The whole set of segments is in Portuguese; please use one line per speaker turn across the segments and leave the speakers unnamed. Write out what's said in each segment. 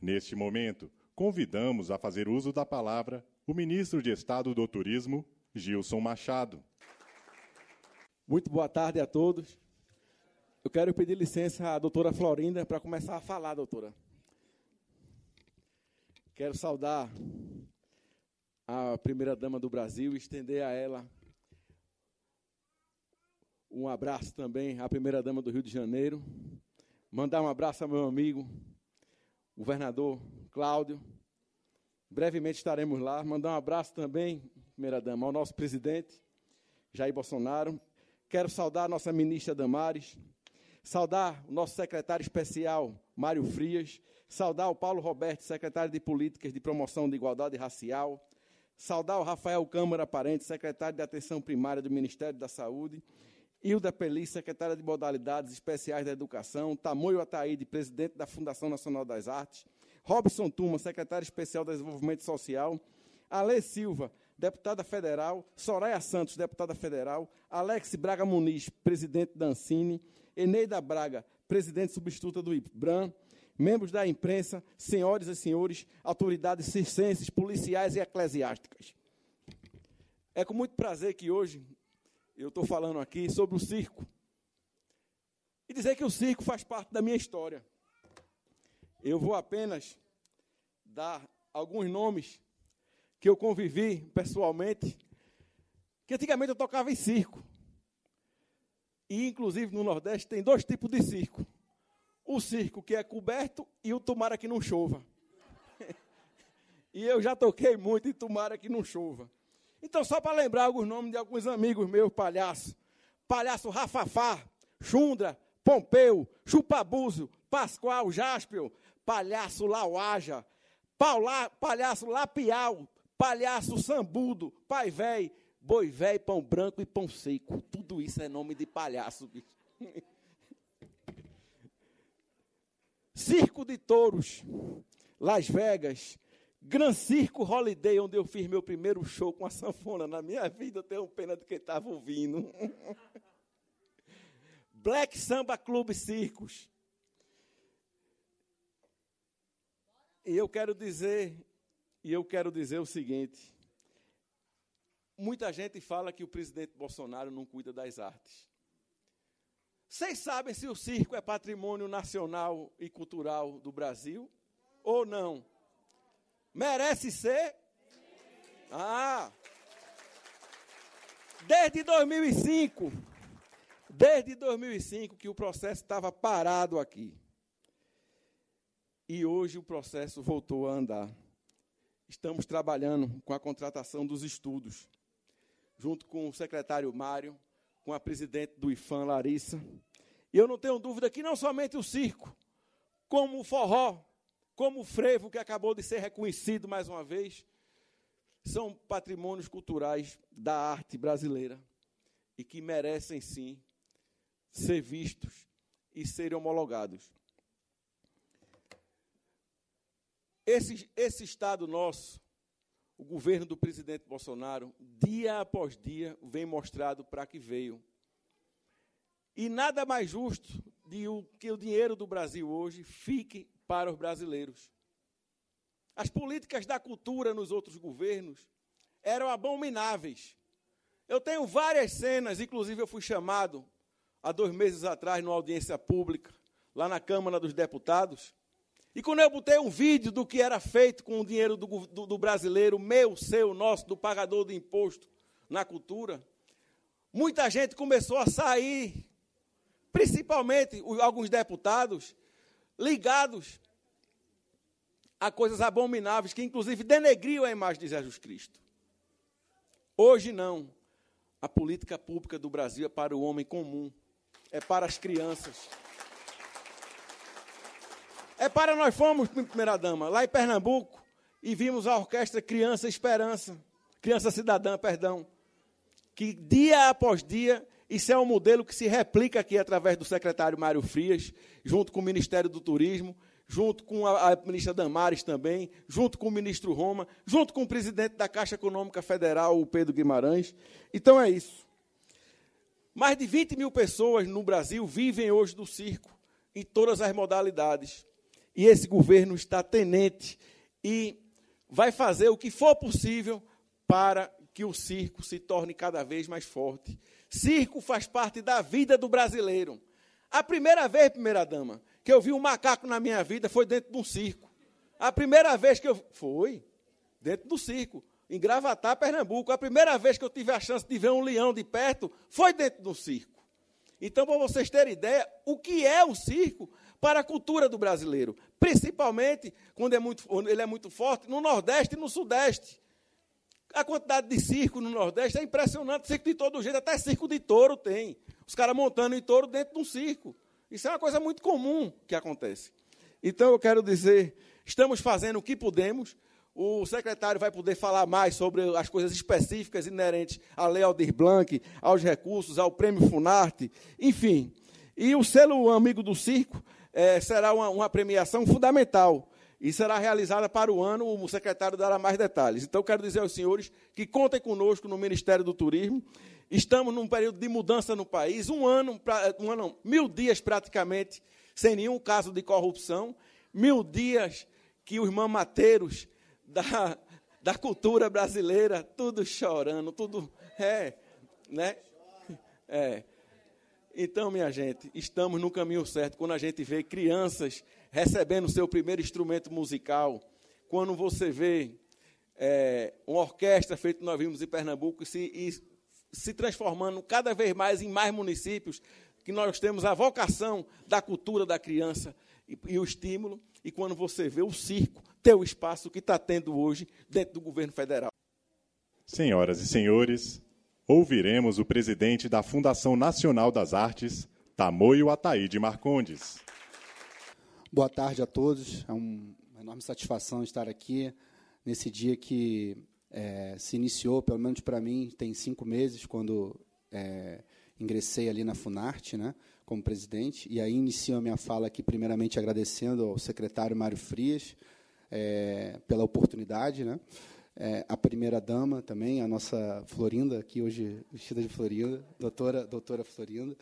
Neste momento, convidamos a fazer uso da palavra o ministro de
Estado do Turismo, Gilson Machado. Muito boa tarde a todos. Eu quero pedir licença à doutora Florinda para começar a falar, doutora. Quero saudar a primeira-dama do Brasil e estender a ela um abraço também à primeira-dama do Rio de Janeiro. Mandar um abraço ao meu amigo governador Cláudio. Brevemente estaremos lá. Mandar um abraço também, primeira-dama, ao nosso presidente, Jair Bolsonaro. Quero saudar a nossa ministra Damares, saudar o nosso secretário especial, Mário Frias, saudar o Paulo Roberto, secretário de Políticas de Promoção de Igualdade Racial, saudar o Rafael Câmara Parente, secretário de Atenção Primária do Ministério da Saúde, Hilda Peli, secretária de Modalidades Especiais da Educação, Tamoio Ataíde, presidente da Fundação Nacional das Artes, Robson Tuma, secretário especial do Desenvolvimento Social, Ale Silva, deputada federal, Soraya Santos, deputada federal, Alex Braga Muniz, presidente da Ancine, Eneida Braga, presidente substituta do IBRAM, membros da imprensa, senhoras e senhores, autoridades circenses, policiais e eclesiásticas. É com muito prazer que hoje eu estou falando aqui sobre o circo. E dizer que o circo faz parte da minha história. Eu vou apenas dar alguns nomes que eu convivi pessoalmente, que antigamente eu tocava em circo. E, inclusive, no Nordeste tem dois tipos de circo. O circo que é coberto e o tomara que não chova. e eu já toquei muito em tomara que não chova. Então, só para lembrar alguns nomes de alguns amigos meus palhaços. Palhaço Rafafá, Chundra, Pompeu, Chupabúzio, Pascoal, Jáspio, Palhaço Lauaja, Paula, Palhaço Lapial, Palhaço Sambudo, Pai Véi, Boi Véi, Pão Branco e Pão Seco. Tudo isso é nome de palhaço, bicho. Circo de Touros, Las Vegas, Gran Circo Holiday, onde eu fiz meu primeiro show com a sanfona. Na minha vida, eu tenho pena de quem estava ouvindo. Black Samba Club Circos. E eu quero dizer, e eu quero dizer o seguinte: muita gente fala que o presidente Bolsonaro não cuida das artes. Vocês sabem se o circo é patrimônio nacional e cultural do Brasil ou não? Merece ser? Ah! Desde 2005, desde 2005 que o processo estava parado aqui. E hoje o processo voltou a andar. Estamos trabalhando com a contratação dos estudos, junto com o secretário Mário, com a presidente do IFAM, Larissa. E eu não tenho dúvida que não somente o circo, como o forró, como o frevo que acabou de ser reconhecido mais uma vez, são patrimônios culturais da arte brasileira e que merecem sim ser vistos e serem homologados. Esse, esse Estado nosso, o governo do presidente Bolsonaro, dia após dia, vem mostrado para que veio. E nada mais justo de o, que o dinheiro do Brasil hoje fique para os brasileiros. As políticas da cultura nos outros governos eram abomináveis. Eu tenho várias cenas, inclusive eu fui chamado há dois meses atrás numa audiência pública, lá na Câmara dos Deputados. E quando eu botei um vídeo do que era feito com o dinheiro do, do, do brasileiro, meu, seu, nosso, do pagador de imposto na cultura, muita gente começou a sair principalmente alguns deputados, ligados a coisas abomináveis, que inclusive denegriam a imagem de Jesus Cristo. Hoje não. A política pública do Brasil é para o homem comum, é para as crianças. É para nós fomos, primeira dama, lá em Pernambuco, e vimos a orquestra Criança Esperança, Criança Cidadã, perdão, que dia após dia isso é um modelo que se replica aqui através do secretário Mário Frias, junto com o Ministério do Turismo, junto com a, a ministra Damares também, junto com o ministro Roma, junto com o presidente da Caixa Econômica Federal, o Pedro Guimarães. Então é isso. Mais de 20 mil pessoas no Brasil vivem hoje do circo, em todas as modalidades. E esse governo está tenente e vai fazer o que for possível para que o circo se torne cada vez mais forte. Circo faz parte da vida do brasileiro. A primeira vez, primeira dama, que eu vi um macaco na minha vida foi dentro de um circo. A primeira vez que eu. Foi. Dentro do circo. Em Gravatá, Pernambuco. A primeira vez que eu tive a chance de ver um leão de perto foi dentro do circo. Então, para vocês terem ideia, o que é o circo para a cultura do brasileiro? Principalmente quando é muito, ele é muito forte no Nordeste e no Sudeste. A quantidade de circo no Nordeste é impressionante. Circo de todo jeito, até circo de touro tem. Os caras montando em touro dentro de um circo. Isso é uma coisa muito comum que acontece. Então, eu quero dizer, estamos fazendo o que podemos. O secretário vai poder falar mais sobre as coisas específicas inerentes à Lei Aldir Blanc, aos recursos, ao Prêmio Funarte, enfim. E o selo Amigo do Circo é, será uma, uma premiação fundamental e será realizada para o ano. O secretário dará mais detalhes. Então, quero dizer aos senhores que contem conosco no Ministério do Turismo. Estamos num período de mudança no país, um ano, um ano mil dias praticamente, sem nenhum caso de corrupção, mil dias que os mamateiros da, da cultura brasileira, tudo chorando, tudo. É, né? É. Então, minha gente, estamos no caminho certo quando a gente vê crianças recebendo seu primeiro instrumento musical, quando você vê é, uma orquestra feita nós vimos em Pernambuco se, e, se transformando cada vez mais em mais municípios, que nós temos a vocação da cultura da criança e, e o estímulo, e quando você vê o circo ter o espaço que está tendo hoje dentro do governo federal.
Senhoras e senhores, ouviremos o presidente da Fundação Nacional das Artes, Tamoio Ataíde Marcondes. Boa tarde a todos. É
uma enorme satisfação estar aqui nesse dia que é, se iniciou, pelo menos para mim, tem cinco meses, quando é, ingressei ali na Funarte, né, como presidente. E aí inicio a minha fala aqui, primeiramente agradecendo ao secretário Mário Frias é, pela oportunidade, né. É, a primeira dama também, a nossa Florinda, aqui hoje vestida de Florinda, doutora, doutora Florinda.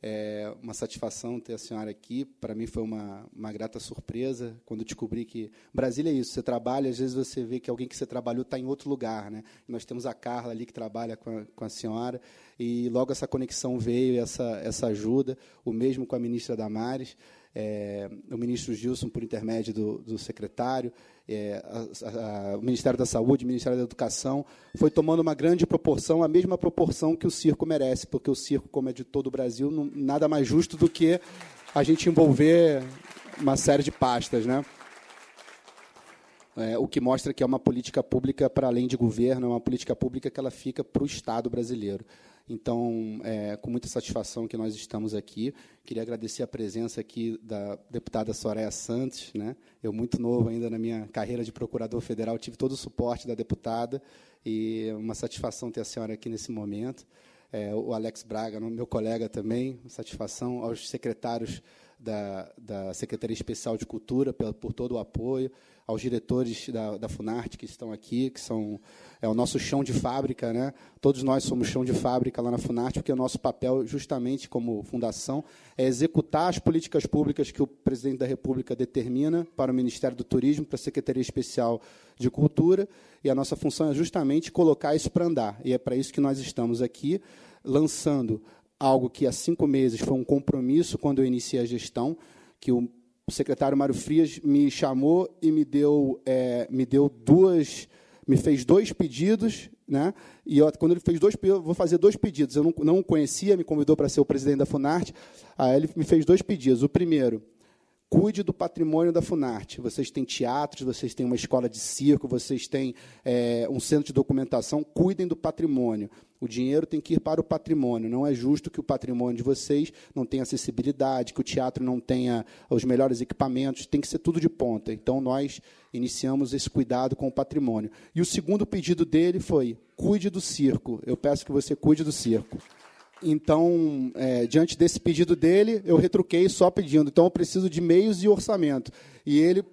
É uma satisfação ter a senhora aqui. Para mim foi uma, uma grata surpresa quando descobri que Brasília é isso. Você trabalha, às vezes você vê que alguém que você trabalhou está em outro lugar, né? Nós temos a Carla ali que trabalha com a, com a senhora e logo essa conexão veio, essa essa ajuda. O mesmo com a ministra Damares é, o ministro Gilson, por intermédio do, do secretário, é, a, a, o Ministério da Saúde, o Ministério da Educação, foi tomando uma grande proporção, a mesma proporção que o circo merece, porque o circo, como é de todo o Brasil, não, nada mais justo do que a gente envolver uma série de pastas, né? É, o que mostra que é uma política pública para além de governo, é uma política pública que ela fica para o Estado brasileiro. Então, é com muita satisfação que nós estamos aqui. Queria agradecer a presença aqui da deputada Soraya Santos. Né? Eu, muito novo ainda na minha carreira de procurador federal, tive todo o suporte da deputada e uma satisfação ter a senhora aqui nesse momento. É, o Alex Braga, meu colega também, satisfação aos secretários da, da Secretaria Especial de Cultura pela, por todo o apoio, aos diretores da, da Funarte que estão aqui, que são é o nosso chão de fábrica, né? Todos nós somos chão de fábrica lá na Funarte, porque o nosso papel, justamente como fundação, é executar as políticas públicas que o presidente da República determina para o Ministério do Turismo, para a Secretaria Especial de Cultura, e a nossa função é justamente colocar isso para andar. E é para isso que nós estamos aqui lançando algo que há cinco meses foi um compromisso quando eu iniciei a gestão, que o secretário Mário Frias me chamou e me deu, é, me deu duas, me fez dois pedidos, né? E eu, quando ele fez dois, eu vou fazer dois pedidos. Eu não, não o conhecia, me convidou para ser o presidente da Funarte. Aí ele me fez dois pedidos. O primeiro cuide do patrimônio da Funarte. Vocês têm teatros, vocês têm uma escola de circo, vocês têm é, um centro de documentação, cuidem do patrimônio. O dinheiro tem que ir para o patrimônio. Não é justo que o patrimônio de vocês não tenha acessibilidade, que o teatro não tenha os melhores equipamentos. Tem que ser tudo de ponta. Então, nós iniciamos esse cuidado com o patrimônio. E o segundo pedido dele foi: cuide do circo. Eu peço que você cuide do circo. Então, é, diante desse pedido dele, eu retruquei só pedindo. Então, eu preciso de meios e orçamento. E ele,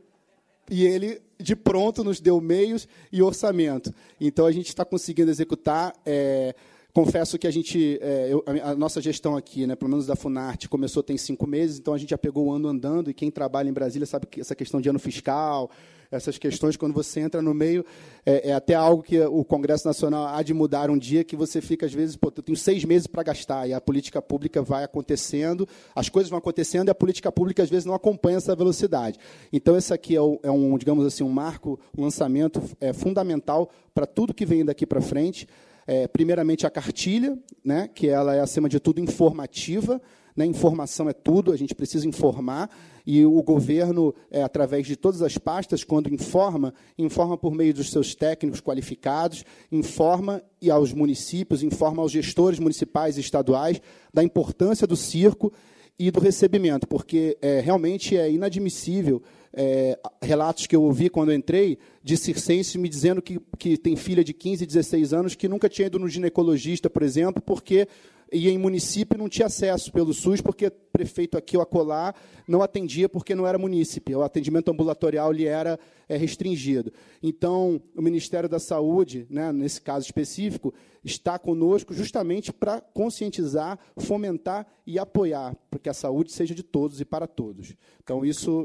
e ele de pronto, nos deu meios e orçamento. Então, a gente está conseguindo executar. É, confesso que a gente, é, eu, a, a, nossa gestão aqui, né, pelo menos da Funarte, começou tem cinco meses, então a gente já pegou o ano andando. E quem trabalha em Brasília sabe que essa questão de ano fiscal, essas questões, quando você entra no meio, é, é, até algo que o Congresso Nacional há de mudar um dia, que você fica, às vezes, pô, eu tenho seis meses para gastar, e a política pública vai acontecendo, as coisas vão acontecendo, e a política pública, às vezes, não acompanha essa velocidade. Então, esse aqui é, o, é um, digamos assim, um marco, um lançamento é, fundamental para tudo que vem daqui para frente. É, primeiramente, a cartilha, né, que ela é, acima de tudo, informativa, né? Informação é tudo, a gente precisa informar, e o governo, é, através de todas as pastas, quando informa, informa por meio dos seus técnicos qualificados, informa e aos municípios, informa aos gestores municipais e estaduais da importância do circo e do recebimento, porque é, realmente é inadmissível é, relatos que eu ouvi quando eu entrei de circense me dizendo que, que tem filha de 15, 16 anos que nunca tinha ido no ginecologista, por exemplo, porque ia em município e não tinha acesso pelo SUS, porque prefeito aqui ou acolá não atendia porque não era município. O atendimento ambulatorial lhe era é, restringido. Então, o Ministério da Saúde, né, nesse caso específico, está conosco justamente para conscientizar, fomentar e apoiar, para que a saúde seja de todos e para todos. Então, isso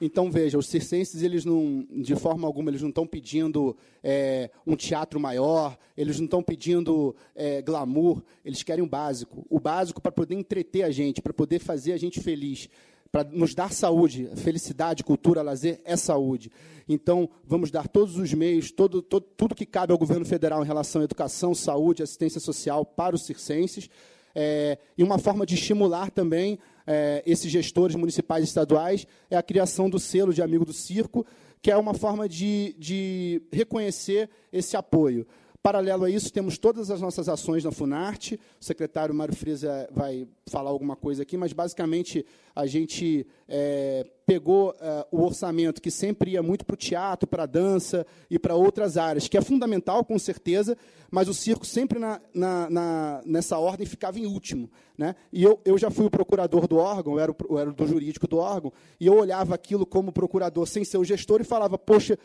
então veja, os circenses eles não, de forma alguma, eles não estão pedindo é, um teatro maior, eles não estão pedindo é, glamour, eles querem o básico, o básico para poder entreter a gente, para poder fazer a gente feliz, para nos dar saúde, felicidade, cultura, lazer é saúde. Então vamos dar todos os meios, todo, todo, tudo que cabe ao governo federal em relação à educação, saúde, assistência social para os circenses é, e uma forma de estimular também é, esses gestores municipais e estaduais é a criação do selo de amigo do circo, que é uma forma de, de reconhecer esse apoio. Paralelo a isso, temos todas as nossas ações na Funarte. O secretário Mário Freza eh, vai falar alguma coisa aqui, mas basicamente a gente é, pegou é, o orçamento que sempre ia muito para o teatro, para a dança e para outras áreas, que é fundamental, com certeza, mas o circo sempre na, na, na, nessa ordem ficava em último. Né? E eu, eu já fui o procurador do órgão, eu era, o, eu era do jurídico do órgão, e eu olhava aquilo como procurador sem ser o gestor e falava, poxa,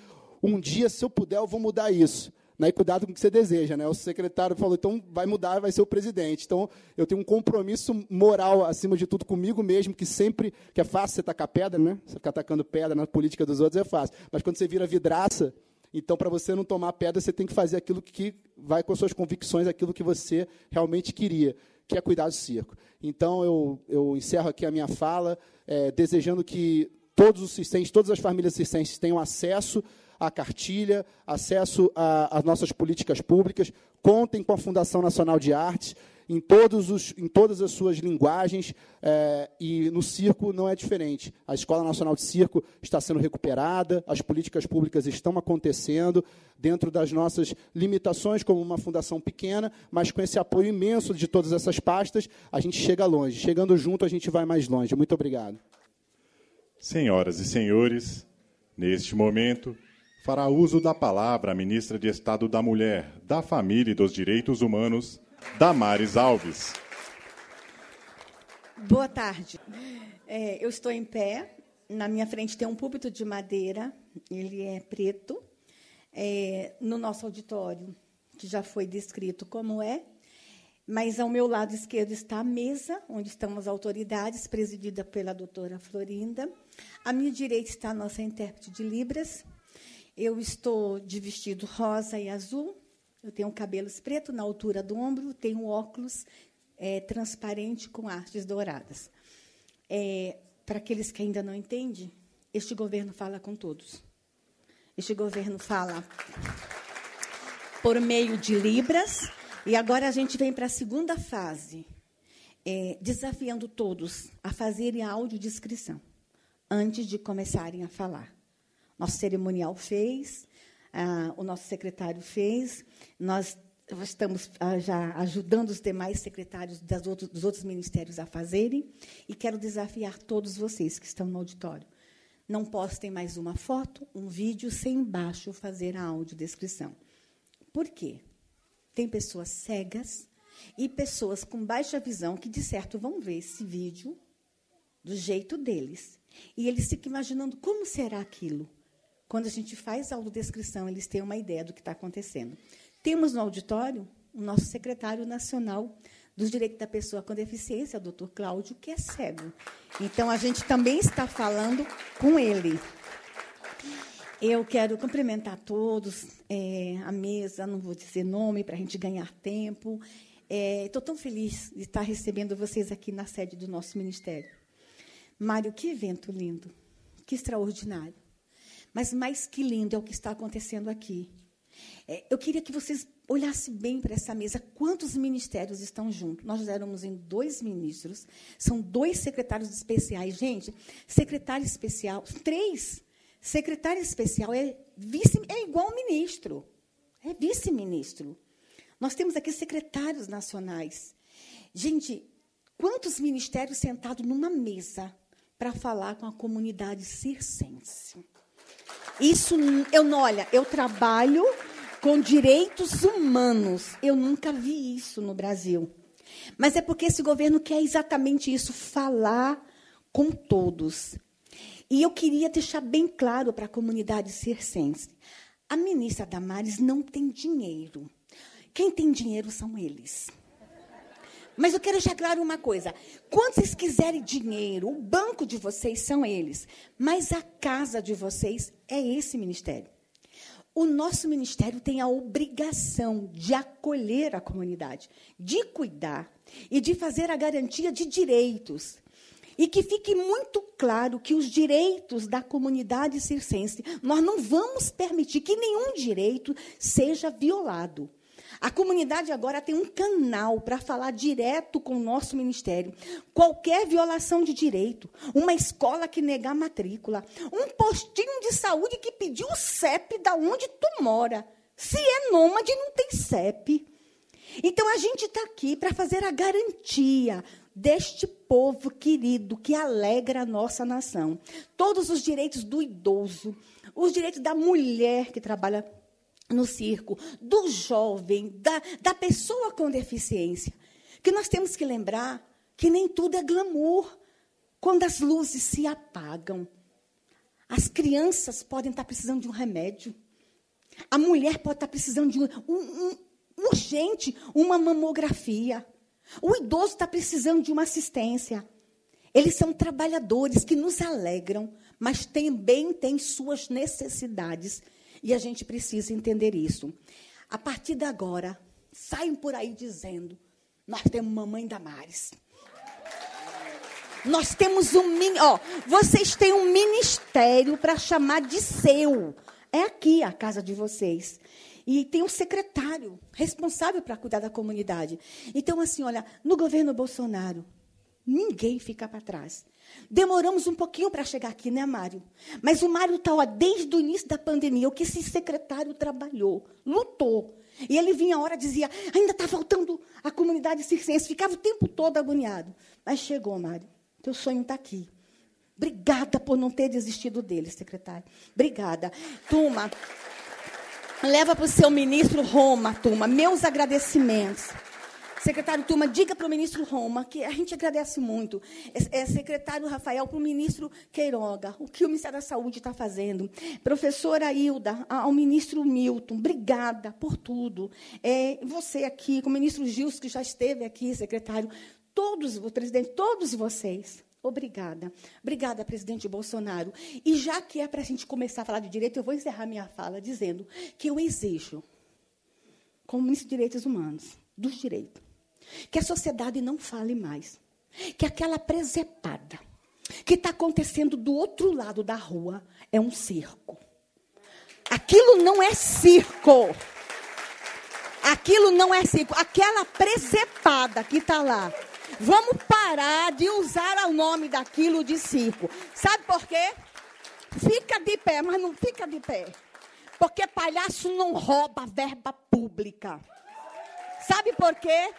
um dia, se eu puder, eu vou mudar isso né, cuidado com o que você deseja. Né? O secretário falou, então vai mudar, vai ser o presidente. Então eu tenho um compromisso moral, acima de tudo, comigo mesmo, que sempre, que é fácil você tacar pedra, né? você ficar atacando pedra na política dos outros é fácil. Mas quando você vira vidraça, então para você não tomar pedra, você tem que fazer aquilo que vai com as suas convicções, aquilo que você realmente queria que é cuidar do circo. Então, eu, eu encerro aqui a minha fala, é, desejando que todos os circenses, todas as famílias circenses tenham acesso à cartilha, acesso às nossas políticas públicas. Contem com a Fundação Nacional de Artes em, todos os, em todas as suas linguagens, é, e no circo não é diferente. A Escola Nacional de Circo está sendo recuperada, as políticas públicas estão acontecendo, dentro das nossas limitações, como uma fundação pequena, mas com esse apoio imenso de todas essas pastas, a gente chega longe. Chegando junto, a gente vai mais longe. Muito obrigado.
Senhoras e senhores,
neste momento, fará uso da palavra a ministra de Estado da Mulher, da Família e dos Direitos Humanos, Damares Alves.
Boa tarde. É, eu estou em pé. Na minha frente tem um púlpito de madeira. Ele é preto. É, no nosso auditório, que já foi descrito como é. Mas ao meu lado esquerdo está a mesa, onde estão as autoridades, presidida pela doutora Florinda. À minha direita está a nossa intérprete de Libras, eu estou de vestido rosa e azul, eu tenho cabelos preto na altura do ombro, tenho óculos é, transparente com artes douradas. É, Para aqueles que ainda não entendem, este governo fala com todos. Este governo fala por meio de Libras. E agora a gente vem para a segunda fase, é, desafiando todos a fazerem a audiodescrição antes de começarem a falar. Nosso cerimonial fez, ah, o nosso secretário fez, nós estamos ah, já ajudando os demais secretários das dos outros ministérios a fazerem, e quero desafiar todos vocês que estão no auditório. Não postem mais uma foto, um vídeo, sem embaixo fazer a audiodescrição. Por quê? Tem pessoas cegas e pessoas com baixa visão que, de certo, vão ver esse vídeo do jeito deles. E eles ficam imaginando como será aquilo. Quando a gente faz a autodescrição, eles têm uma ideia do que está acontecendo. Temos no auditório o nosso secretário nacional dos direitos da pessoa com deficiência, o doutor Cláudio, que é cego. Então, a gente também está falando com ele. Eu quero cumprimentar todos, é, a mesa, não vou dizer nome para a gente ganhar tempo. Estou é, tão feliz de estar recebendo vocês aqui na sede do nosso ministério. Mário, que evento lindo, que extraordinário. Mas mais que lindo é o que está acontecendo aqui. É, eu queria que vocês olhassem bem para essa mesa. Quantos ministérios estão juntos? Nós éramos em dois ministros, são dois secretários especiais. Gente, secretário especial, três. Secretário especial é, vice, é igual ministro, é vice-ministro. Nós temos aqui secretários nacionais. Gente, quantos ministérios sentados numa mesa para falar com a comunidade circense? Isso, eu não, olha, eu trabalho com direitos humanos. Eu nunca vi isso no Brasil. Mas é porque esse governo quer exatamente isso, falar com todos. E eu queria deixar bem claro para a comunidade circense. A ministra Damares não tem dinheiro. Quem tem dinheiro são eles. Mas eu quero deixar claro uma coisa: quando vocês quiserem dinheiro, o banco de vocês são eles, mas a casa de vocês é esse ministério. O nosso ministério tem a obrigação de acolher a comunidade, de cuidar e de fazer a garantia de direitos. E que fique muito claro que os direitos da comunidade circense, nós não vamos permitir que nenhum direito seja violado. A comunidade agora tem um canal para falar direto com o nosso ministério. Qualquer violação de direito, uma escola que negar matrícula, um postinho de saúde que pediu o CEP da onde tu mora. Se é nômade, não tem CEP. Então a gente está aqui para fazer a garantia deste povo querido que alegra a nossa nação. Todos os direitos do idoso, os direitos da mulher que trabalha no circo, do jovem, da, da pessoa com deficiência. Que nós temos que lembrar que nem tudo é glamour. Quando as luzes se apagam, as crianças podem estar precisando de um remédio. A mulher pode estar precisando de um, um, um urgente uma mamografia. O idoso está precisando de uma assistência. Eles são trabalhadores que nos alegram, mas também têm suas necessidades e a gente precisa entender isso. A partir de agora, saem por aí dizendo: nós temos mamãe Damares. Nós temos um. Ó, vocês têm um ministério para chamar de seu. É aqui a casa de vocês. E tem um secretário responsável para cuidar da comunidade. Então, assim, olha, no governo Bolsonaro, ninguém fica para trás. Demoramos um pouquinho para chegar aqui, né, Mário? Mas o Mário está desde o início da pandemia. O que esse secretário trabalhou, lutou. E ele vinha a hora dizia: ainda está faltando a comunidade circense. Ficava o tempo todo agoniado. Mas chegou, Mário. Teu sonho está aqui. Obrigada por não ter desistido dele, secretário. Obrigada. Turma, leva para o seu ministro Roma, turma. Meus agradecimentos. Secretário Turma, diga para o ministro Roma, que a gente agradece muito. É, é secretário Rafael, para o ministro Queiroga, o que o Ministério da Saúde está fazendo. Professora Hilda, ao ministro Milton, obrigada por tudo. É, você aqui, com o ministro Gilson, que já esteve aqui, secretário, todos, presidente, todos vocês. Obrigada. Obrigada, presidente Bolsonaro. E já que é para a gente começar a falar de direito, eu vou encerrar minha fala dizendo que eu exijo, como ministro de Direitos Humanos, dos direitos, que a sociedade não fale mais. Que aquela presepada que está acontecendo do outro lado da rua é um circo. Aquilo não é circo. Aquilo não é circo. Aquela presepada que está lá. Vamos parar de usar o nome daquilo de circo. Sabe por quê? Fica de pé, mas não fica de pé. Porque palhaço não rouba verba pública. Sabe por quê?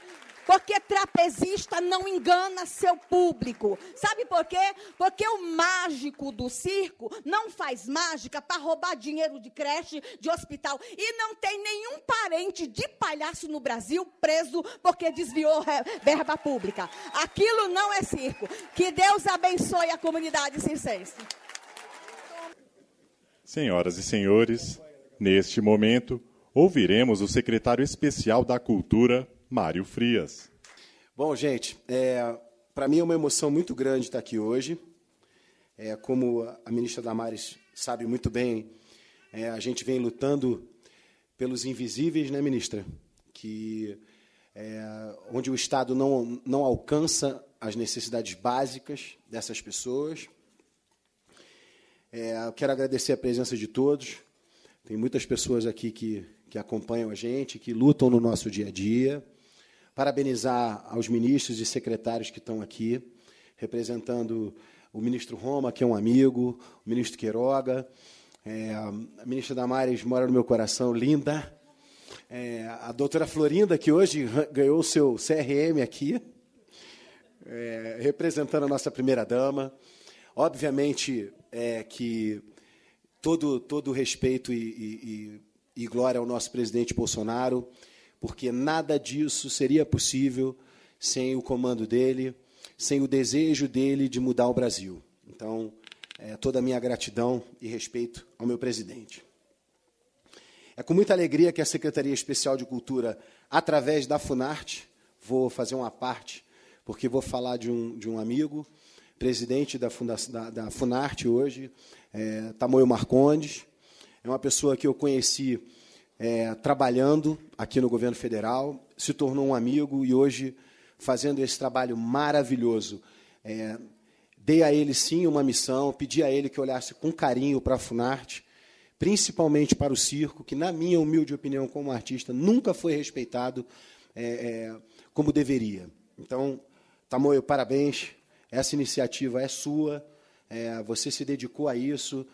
Porque trapezista não engana seu público. Sabe por quê? Porque o mágico do circo não faz mágica para roubar dinheiro de creche, de hospital. E não tem nenhum parente de palhaço no Brasil preso porque desviou verba pública. Aquilo não é circo. Que Deus abençoe a comunidade circense.
Senhoras e senhores, neste momento ouviremos o secretário especial da Cultura, Mário Frias. Bom, gente, é, para mim é uma emoção muito grande estar aqui hoje. É, como a ministra Damares sabe muito bem, é, a gente vem lutando pelos invisíveis, né, ministra? Que é, onde o Estado não, não alcança as necessidades básicas dessas pessoas. É, quero agradecer a presença de todos. Tem muitas pessoas aqui que, que acompanham a gente, que lutam no nosso dia a dia parabenizar aos ministros e secretários que estão aqui, representando o ministro Roma, que é um amigo, o ministro Queiroga, é, a ministra Damares mora no meu coração, linda, é, a doutora Florinda, que hoje ganhou o seu CRM aqui, é, representando a nossa primeira-dama. Obviamente é, que todo, todo respeito e, e, e glória ao nosso presidente Bolsonaro, porque nada disso seria possível sem o comando dele, sem o desejo dele de mudar o Brasil. Então, é, toda a minha gratidão e respeito ao meu presidente. É com muita alegria que a Secretaria Especial de Cultura, através da Funarte, vou fazer uma parte, porque vou falar de um, de um amigo, presidente da, Funda, da, da Funarte hoje, é, Tamoio Marcondes. É uma pessoa que eu conheci é, trabalhando aqui no governo federal, se tornou um amigo e hoje fazendo esse trabalho maravilhoso. É, dei a ele sim uma missão, pedi a ele que olhasse com carinho para a Funarte, principalmente para o circo, que, na minha humilde opinião, como artista, nunca foi respeitado é, é como deveria. Então, Tamoio, parabéns. Essa iniciativa é sua. É, você se dedicou a isso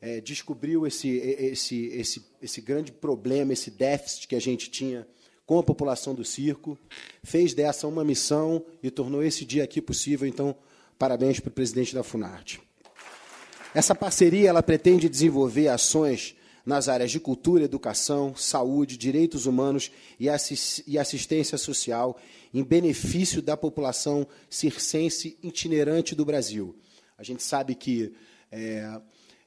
é, descobriu esse, esse, esse, esse grande problema, esse déficit que a gente tinha com a população do circo, fez dessa uma missão e tornou esse dia aqui possível. Então, parabéns para o presidente da Funarte. Essa parceria ela pretende desenvolver ações nas áreas de cultura, educação, saúde, direitos humanos e assistência social em benefício da população circense itinerante do Brasil. A gente sabe que é,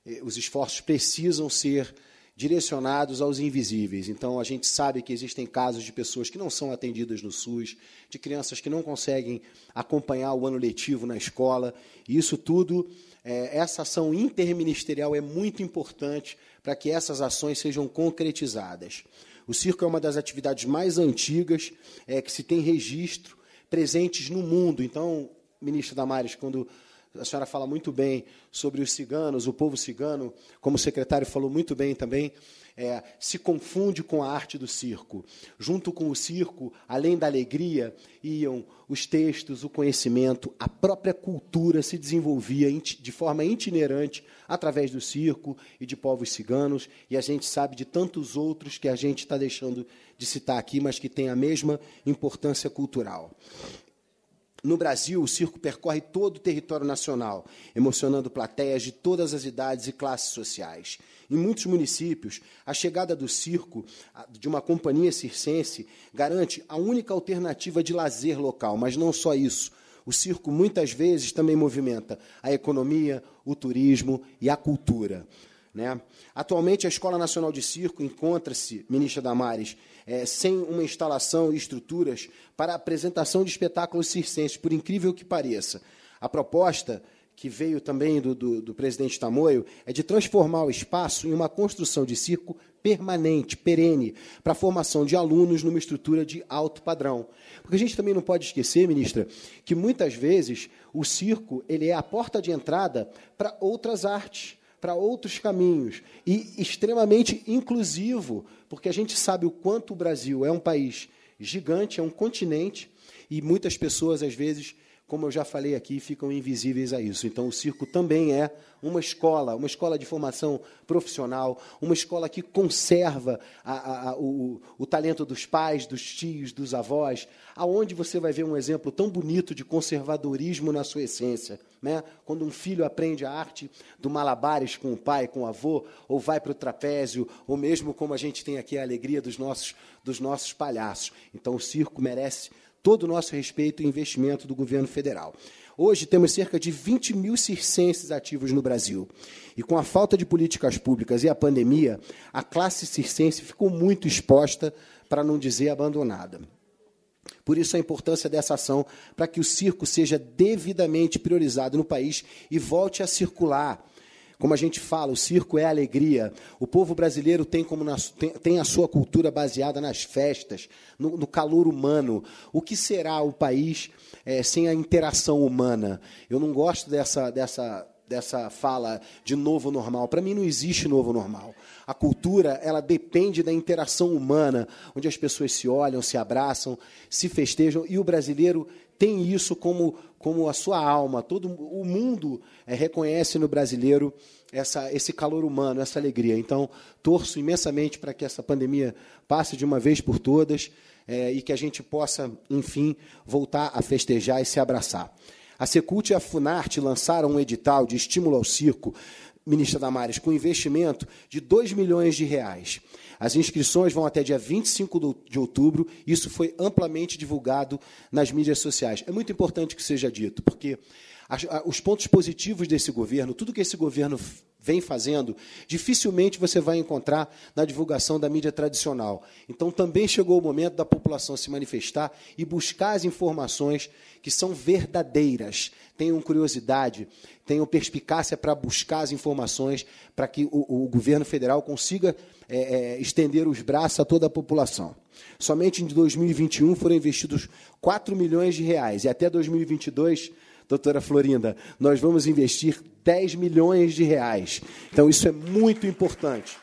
eh, os esforços precisam ser direcionados aos invisíveis. Então, a gente sabe que existem casos de pessoas que não são atendidas no SUS, de crianças que não conseguem acompanhar o ano letivo na escola. E isso tudo, é, essa ação interministerial é muito importante para que essas ações sejam concretizadas. O circo é uma das atividades mais antigas é, que se tem registro presentes no mundo. Então, ministra Damares, quando a senhora fala muito bem sobre os ciganos, o povo cigano, como o secretário falou muito bem também, é, se confunde com a arte do circo. Junto com o circo, além da alegria, iam os textos, o conhecimento, a própria cultura se desenvolvia de forma itinerante através do circo e de povos ciganos, e a gente sabe de tantos outros que a gente está deixando de citar aqui, mas que têm a mesma importância cultural. No Brasil, o circo percorre todo o território nacional, emocionando plateias de todas as idades e classes sociais. Em muitos municípios, a chegada do circo, de uma companhia circense, garante a única alternativa de lazer local, mas não só isso. O circo muitas vezes também movimenta a economia, o turismo e a cultura. Né? Atualmente, a Escola Nacional de Circo encontra-se, ministra Damares, é, sem uma instalação e estruturas para a apresentação de espetáculos circenses, por incrível que pareça. A proposta que veio também do, do, do, presidente Tamoio, é de transformar o espaço em uma construção de circo permanente, perene, para a formação de alunos numa estrutura de alto padrão. Porque a gente também não pode esquecer, ministra, que muitas vezes o circo ele é a porta de entrada para outras artes para outros caminhos e extremamente inclusivo, porque a gente sabe o quanto o Brasil é um país gigante, é um continente e muitas pessoas às vezes como eu já falei aqui, ficam invisíveis a isso. Então, o circo também é uma escola, uma escola de formação profissional, uma escola que conserva a, a, a, o, o, talento dos pais, dos tios, dos avós, aonde você vai ver um exemplo tão bonito de conservadorismo na sua essência. Né? Quando um filho aprende a arte do malabares com o pai, com o avô, ou vai para o trapézio, ou mesmo como a gente tem aqui a alegria dos nossos, dos nossos palhaços. Então, o circo merece todo o nosso respeito e investimento do governo federal. Hoje temos cerca de 20 mil circenses ativos no Brasil. E com a falta de políticas públicas e a pandemia, a classe circense ficou muito exposta, para não dizer abandonada. Por isso, a importância dessa ação para que o circo seja devidamente priorizado no país e volte a circular como a gente fala, o circo é alegria. O povo brasileiro tem, como na, tem, tem a sua cultura baseada nas festas, no, no, calor humano. O que será o país é, sem a interação humana? Eu não gosto dessa, dessa dessa fala de novo normal. Para mim não existe novo normal. A cultura, ela depende da interação humana, onde as pessoas se olham, se abraçam, se festejam e o brasileiro tem isso como, como a sua alma. Todo o mundo é, reconhece no brasileiro essa, esse calor humano, essa alegria. Então, torço imensamente para que essa pandemia passe de uma vez por todas é, e que a gente possa, enfim, voltar a festejar e se abraçar. A Secult e a Funarte lançaram um edital de estímulo ao circo, ministra Damares, com investimento de 2 milhões de reais. As inscrições vão até dia 25 de outubro. Isso foi amplamente divulgado nas mídias sociais. É muito importante que seja dito, porque os pontos positivos desse governo, tudo que esse governo vem fazendo, dificilmente você vai encontrar na divulgação da mídia tradicional. Então também chegou o momento da população se manifestar e buscar as informações que são verdadeiras. Tenham curiosidade, tenham perspicácia para buscar as informações para que o, o governo federal consiga é, é, estender os braços a toda a população. Somente em 2021 foram investidos 4 milhões de reais e até 2022 doutora Florinda, nós vamos investir 10 milhões de reais. Então, isso é muito importante.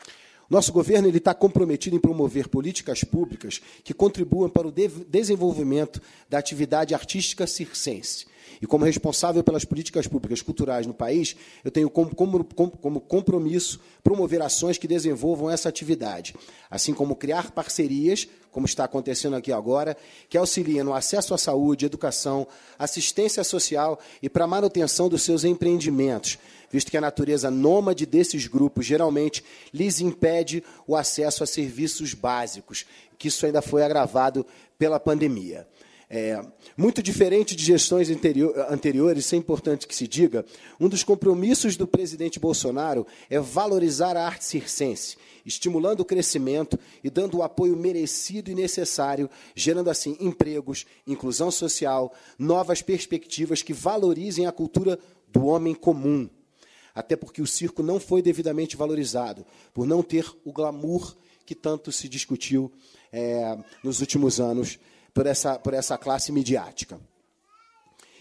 Nosso governo está comprometido em promover políticas públicas que contribuam para o desenvolvimento da atividade artística circense e como responsável pelas políticas públicas culturais no país, eu tenho como, como, como compromisso promover ações que desenvolvam essa atividade, assim como criar parcerias, como está acontecendo aqui agora, que auxiliem no acesso à saúde, educação, assistência social e para a manutenção dos seus empreendimentos, visto que a natureza nômade desses grupos geralmente lhes impede o acesso a serviços básicos, que isso ainda foi agravado pela pandemia. É, muito diferente de gestões anteriores, isso é importante que se diga, um dos compromissos do presidente Bolsonaro é valorizar a arte circense, estimulando o crescimento e dando o apoio merecido e necessário, gerando assim empregos, inclusão social, novas perspectivas que valorizem a cultura do homem comum. Até porque o circo não foi devidamente valorizado, por não ter o glamour que tanto se discutiu é, nos últimos anos por essa, por essa classe midiática.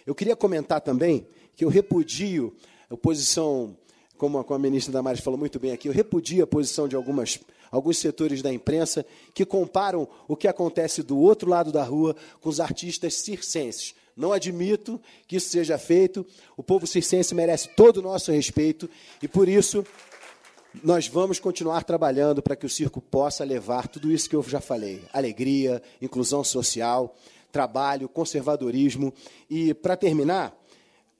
Eu queria comentar também que eu repudio a posição, como a, como a ministra Damares falou muito bem aqui, eu repudio a posição de algumas, alguns setores da imprensa que comparam o que acontece do outro lado da rua com os artistas circenses. Não admito que isso seja feito. O povo circense merece todo o nosso respeito e por isso nós vamos continuar trabalhando para que o circo possa levar tudo isso que eu já falei: alegria, inclusão social, trabalho, conservadorismo. E, para terminar,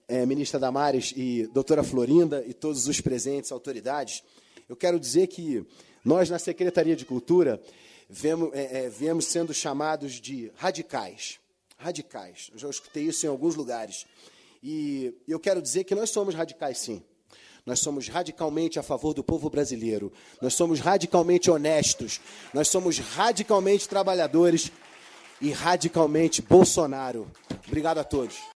é, ministra Damares e doutora Florinda e todos os presentes, autoridades, eu quero dizer que nós, na Secretaria de Cultura, eh, eh, viemos, é, sendo chamados de radicais. Radicais. Eu já escutei isso em alguns lugares. E eu quero dizer que nós somos radicais, sim. Nós somos radicalmente a favor do povo brasileiro. Nós somos radicalmente honestos. Nós somos radicalmente trabalhadores
e radicalmente Bolsonaro. Obrigado a todos.